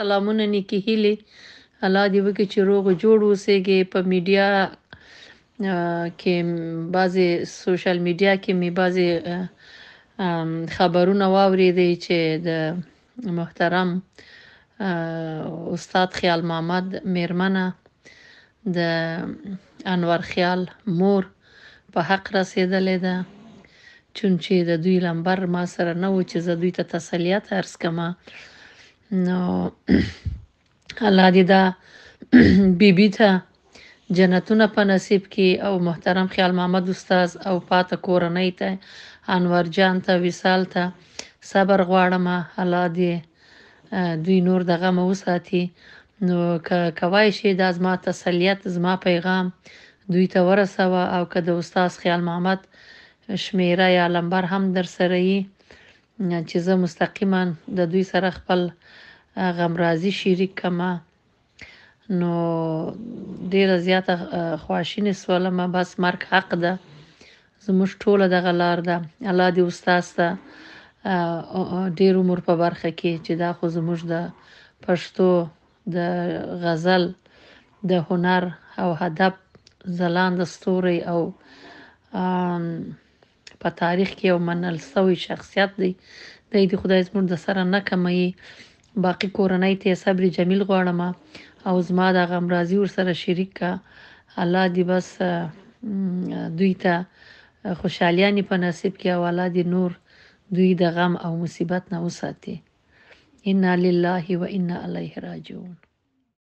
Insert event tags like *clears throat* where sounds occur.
سلامونه نیکی هیلې الله دې وکړي چې روغ جوړ اوسېږي په میډیا کې بعضی سوشل میډیا کې می بعضی خبرونه واوریدي چې د محترم استاد خیال محمد میرمنه د انور خیال مور په حق رسیدلې ده چون چې د دوی لمبر ما سره نه و چې زه دوی ته تسلیت ارز کما نو الله *clears throat* دې دا *clears throat* بیبي ته جنتونه په نصیب کې او محترم خیال محمد استاد او پاته کورنۍ ته انور جان ته وصال ته صبر غواړم الله دې دوی نور دغه مو ساتي نو کوي شي د ازما تسلیت زما پیغام دوی ته ورسوه او که د استاد خیال محمد شمیره یا لمبر هم در سره یي چې زه مستقیما د دوی سره خپل غمرازي شریک کما نو ډیر زیاته خواشینه سوالمه بس مرګ حق ده زموږ ټوله د غلار ده الله دې استاد ته ډیر عمر په برخه کې چې دا خو زموږ د پښتو د غزل د هنر او هدف زلاند ستوري او ام په تاریخ کې یو منل سوی شخصیت دی د دې خدای زموږ د سره نه کمایي باقی کورنۍ ته صبر جمیل غواړم او زما د غم راضي ور سره شریک کا الله دې بس دوی ته خوشحالیانی په نصیب کې او الله دې نور دوی د غم او مصیبت نه وساتي انا لله و انا الیه راجعون